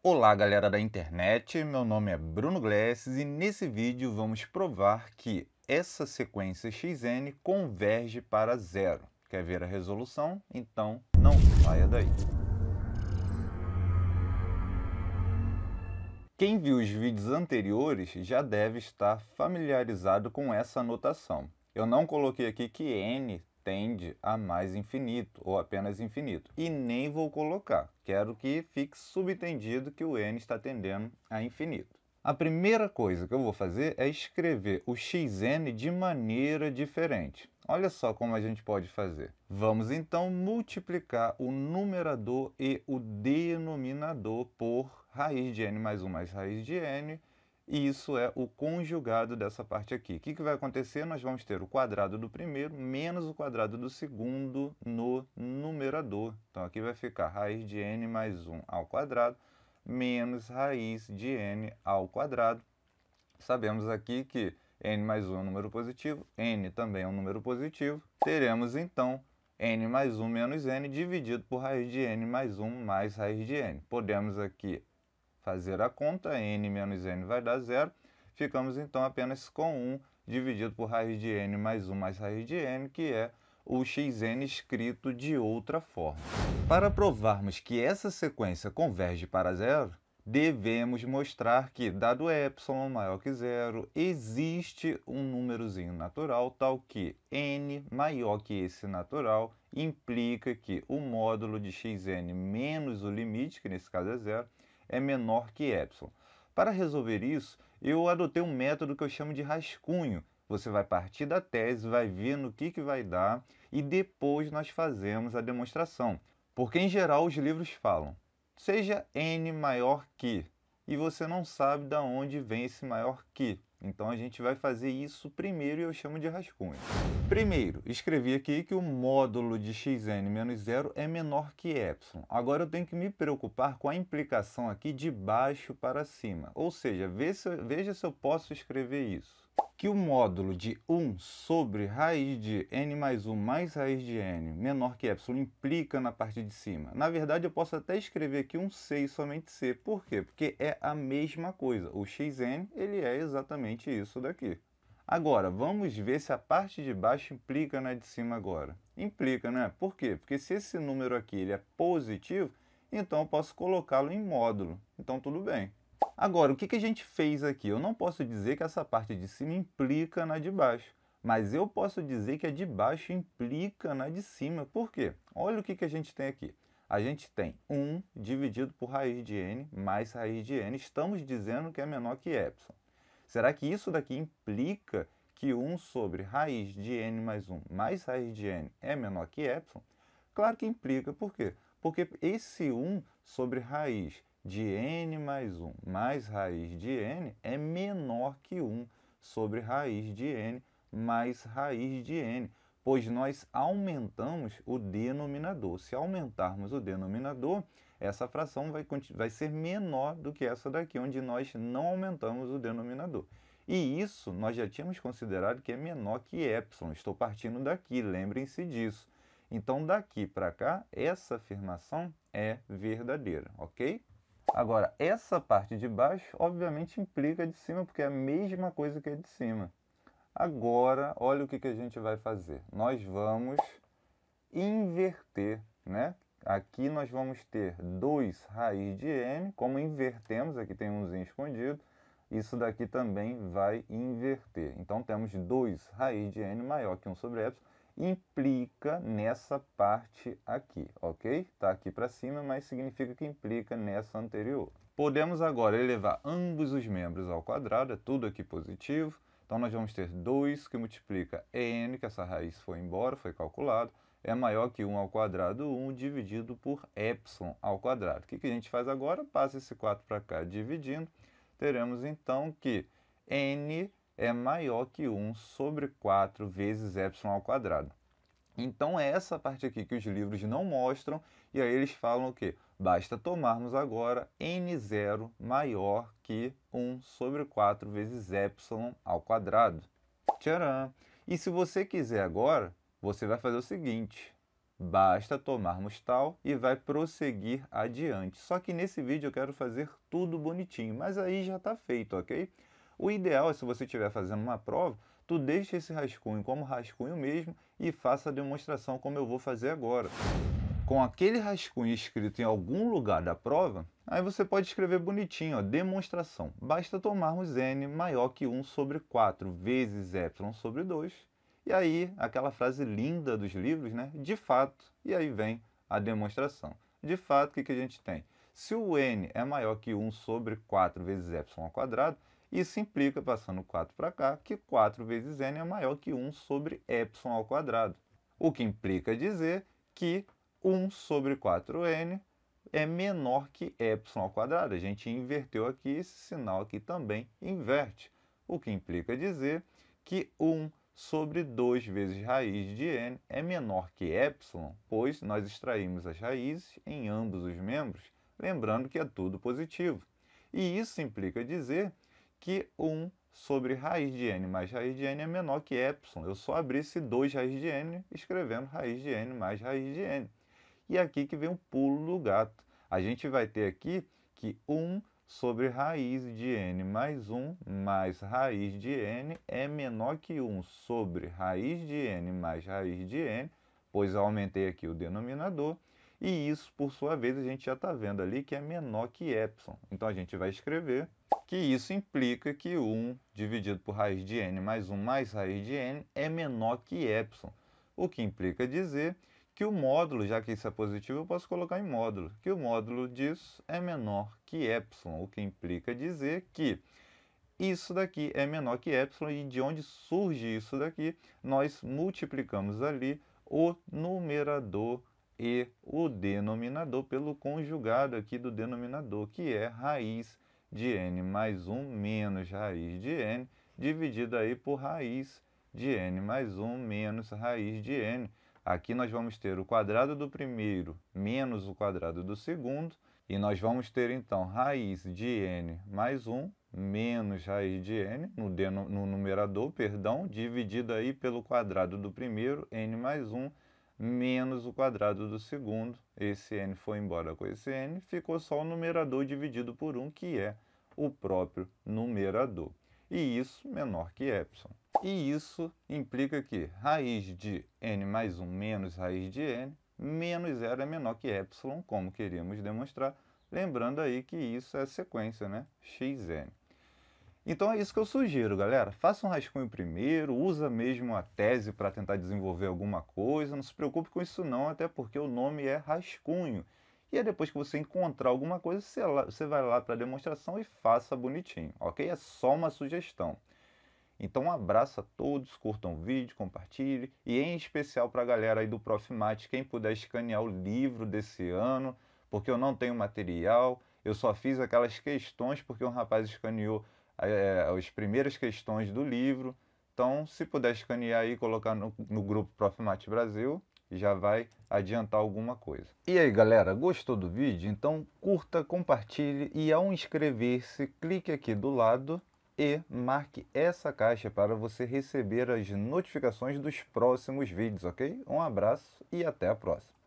Olá galera da internet, meu nome é Bruno Glesses e nesse vídeo vamos provar que essa sequência xn converge para zero. Quer ver a resolução? Então não saia daí. Quem viu os vídeos anteriores já deve estar familiarizado com essa notação. Eu não coloquei aqui que n tende a mais infinito ou apenas infinito. E nem vou colocar, quero que fique subentendido que o n está tendendo a infinito. A primeira coisa que eu vou fazer é escrever o xn de maneira diferente. Olha só como a gente pode fazer. Vamos então multiplicar o numerador e o denominador por raiz de n mais 1 mais raiz de n e isso é o conjugado dessa parte aqui. O que, que vai acontecer? Nós vamos ter o quadrado do primeiro menos o quadrado do segundo no numerador. Então aqui vai ficar raiz de n mais 1 ao quadrado menos raiz de n ao quadrado. Sabemos aqui que n mais 1 é um número positivo, n também é um número positivo. Teremos então n mais 1 menos n dividido por raiz de n mais 1 mais raiz de n. Podemos aqui fazer a conta, n menos n vai dar zero. Ficamos então apenas com 1 dividido por raiz de n mais 1 mais raiz de n, que é o xn escrito de outra forma. Para provarmos que essa sequência converge para zero, devemos mostrar que, dado ε maior que zero, existe um númerozinho natural tal que n maior que esse natural implica que o módulo de xn menos o limite, que nesse caso é zero, é menor que ε. Para resolver isso, eu adotei um método que eu chamo de rascunho. Você vai partir da tese, vai ver no que, que vai dar e depois nós fazemos a demonstração. Porque em geral os livros falam, seja n maior que, e você não sabe de onde vem esse maior que. Então a gente vai fazer isso primeiro e eu chamo de rascunho. Primeiro, escrevi aqui que o módulo de xn zero é menor que y. Agora eu tenho que me preocupar com a implicação aqui de baixo para cima. Ou seja, veja se eu posso escrever isso que o módulo de 1 sobre raiz de n mais 1 mais raiz de n menor que y implica na parte de cima. Na verdade, eu posso até escrever aqui um c e somente c. Por quê? Porque é a mesma coisa. O xn ele é exatamente isso daqui. Agora, vamos ver se a parte de baixo implica na de cima agora. Implica, né? Por quê? Porque se esse número aqui ele é positivo, então eu posso colocá-lo em módulo. Então, tudo bem. Agora, o que, que a gente fez aqui? Eu não posso dizer que essa parte de cima implica na de baixo, mas eu posso dizer que a de baixo implica na de cima. Por quê? Olha o que, que a gente tem aqui. A gente tem 1 dividido por raiz de n mais raiz de n. Estamos dizendo que é menor que ε. Será que isso daqui implica que 1 sobre raiz de n mais 1 mais raiz de n é menor que ε? Claro que implica. Por quê? Porque esse 1 sobre raiz de n mais 1 mais raiz de n é menor que 1 sobre raiz de n mais raiz de n, pois nós aumentamos o denominador. Se aumentarmos o denominador, essa fração vai, vai ser menor do que essa daqui, onde nós não aumentamos o denominador. E isso nós já tínhamos considerado que é menor que epsilon. Estou partindo daqui, lembrem-se disso. Então, daqui para cá, essa afirmação é verdadeira, ok? Agora, essa parte de baixo, obviamente, implica a de cima, porque é a mesma coisa que a de cima. Agora, olha o que, que a gente vai fazer. Nós vamos inverter, né? Aqui nós vamos ter 2 raiz de n, como invertemos, aqui tem um escondido, isso daqui também vai inverter. Então, temos 2 raiz de n maior que 1 sobre epsilon, implica nessa parte aqui, ok? Está aqui para cima, mas significa que implica nessa anterior. Podemos agora elevar ambos os membros ao quadrado, é tudo aqui positivo. Então nós vamos ter 2 que multiplica n, que essa raiz foi embora, foi calculado, é maior que 1 ao quadrado, 1 dividido por epsilon ao quadrado. O que, que a gente faz agora? Passa esse 4 para cá dividindo. Teremos então que n é maior que 1 sobre 4 vezes epsilon ao quadrado. Então é essa parte aqui que os livros não mostram, e aí eles falam o quê? Basta tomarmos agora n0 maior que 1 sobre 4 vezes epsilon ao quadrado. Tcharam! E se você quiser agora, você vai fazer o seguinte, Basta tomarmos tal e vai prosseguir adiante. Só que nesse vídeo eu quero fazer tudo bonitinho, mas aí já está feito, ok? O ideal é se você estiver fazendo uma prova, tu deixa esse rascunho como rascunho mesmo e faça a demonstração como eu vou fazer agora. Com aquele rascunho escrito em algum lugar da prova, aí você pode escrever bonitinho, ó, demonstração. Basta tomarmos n maior que 1 sobre 4 vezes y sobre 2, e aí aquela frase linda dos livros, né? De fato, e aí vem a demonstração. De fato, o que, que a gente tem? Se o n é maior que 1 sobre 4 vezes y ao quadrado, isso implica, passando 4 para cá, que 4 vezes n é maior que 1 sobre epsilon ao quadrado, o que implica dizer que 1 sobre 4n é menor que epsilon ao quadrado. A gente inverteu aqui, esse sinal aqui também inverte, o que implica dizer que 1 sobre 2 vezes raiz de n é menor que epsilon, pois nós extraímos as raízes em ambos os membros, lembrando que é tudo positivo. E isso implica dizer que 1 sobre raiz de n mais raiz de n é menor que ε. Eu só abri esse 2 raiz de n escrevendo raiz de n mais raiz de n. E é aqui que vem o pulo do gato. A gente vai ter aqui que 1 sobre raiz de n mais 1 mais raiz de n é menor que 1 sobre raiz de n mais raiz de n, pois aumentei aqui o denominador. E isso, por sua vez, a gente já está vendo ali que é menor que ε. Então a gente vai escrever que isso implica que 1 dividido por raiz de n mais 1 mais raiz de n é menor que epsilon, o que implica dizer que o módulo, já que isso é positivo, eu posso colocar em módulo, que o módulo disso é menor que epsilon, o que implica dizer que isso daqui é menor que epsilon e de onde surge isso daqui, nós multiplicamos ali o numerador e o denominador pelo conjugado aqui do denominador, que é raiz de n mais 1 menos raiz de n, dividido aí por raiz de n mais 1 menos raiz de n. Aqui nós vamos ter o quadrado do primeiro menos o quadrado do segundo, e nós vamos ter então raiz de n mais 1 menos raiz de n no, deno, no numerador, perdão, dividido aí pelo quadrado do primeiro, n mais 1 menos o quadrado do segundo. Esse n foi embora com esse n, ficou só o numerador dividido por 1, que é o próprio numerador. E isso menor que epsilon. E isso implica que raiz de n mais 1 menos raiz de n, menos zero é menor que epsilon, como queríamos demonstrar. Lembrando aí que isso é sequência, né? xn. Então é isso que eu sugiro, galera. Faça um rascunho primeiro, usa mesmo a tese para tentar desenvolver alguma coisa, não se preocupe com isso não, até porque o nome é rascunho. E aí depois que você encontrar alguma coisa, você vai lá para a demonstração e faça bonitinho, ok? É só uma sugestão. Então um abraço a todos, curtam o vídeo, compartilhe e em especial para a galera aí do Profmat, quem puder escanear o livro desse ano, porque eu não tenho material, eu só fiz aquelas questões porque um rapaz escaneou é, as primeiras questões do livro. Então, se puder escanear e colocar no, no grupo Prof. Mate Brasil, já vai adiantar alguma coisa. E aí galera, gostou do vídeo? Então curta, compartilhe e ao inscrever-se, clique aqui do lado e marque essa caixa para você receber as notificações dos próximos vídeos, ok? Um abraço e até a próxima!